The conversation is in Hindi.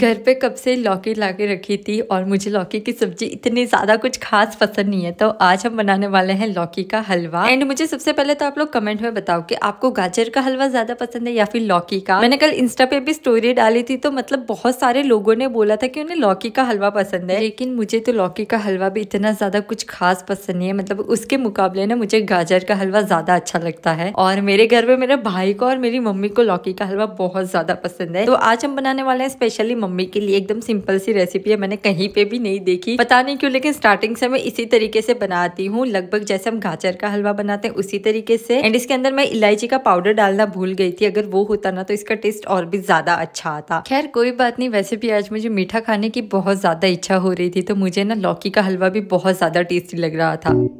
घर पे कब से लौकी ला के रखी थी और मुझे लौकी की सब्जी इतनी ज़्यादा कुछ खास पसंद नहीं है तो आज हम बनाने वाले हैं लौकी का हलवा एंड मुझे सबसे पहले तो आप लोग कमेंट में बताओ कि आपको गाजर का हलवा ज़्यादा पसंद है या फिर लौकी का मैंने कल इंस्टा पे भी स्टोरी डाली थी तो मतलब बहुत सारे लोगों ने बोला था की उन्हें लौकी का हलवा पसंद है लेकिन मुझे तो लौकी का हलवा भी इतना ज़्यादा कुछ खास पसंद नहीं है मतलब उसके मुकाबले ना मुझे गाजर का हलवा ज़्यादा अच्छा लगता है और मेरे घर में मेरे भाई को और मेरी मम्मी को लौकी का हलवा बहुत ज़्यादा पसंद है तो आज हम बनाने वाले हैं स्पेशली मम्मी के लिए एकदम सिंपल सी रेसिपी है मैंने कहीं पे भी नहीं देखी पता नहीं क्यों लेकिन स्टार्टिंग से मैं इसी तरीके से बनाती हूँ लगभग जैसे हम गाजर का हलवा बनाते हैं उसी तरीके से एंड इसके अंदर मैं इलायची का पाउडर डालना भूल गई थी अगर वो होता ना तो इसका टेस्ट और भी ज्यादा अच्छा आता खैर कोई बात नहीं वैसे भी आज मुझे मीठा खाने की बहुत ज्यादा इच्छा हो रही थी तो मुझे ना लौकी का हलवा भी बहुत ज्यादा टेस्टी लग रहा था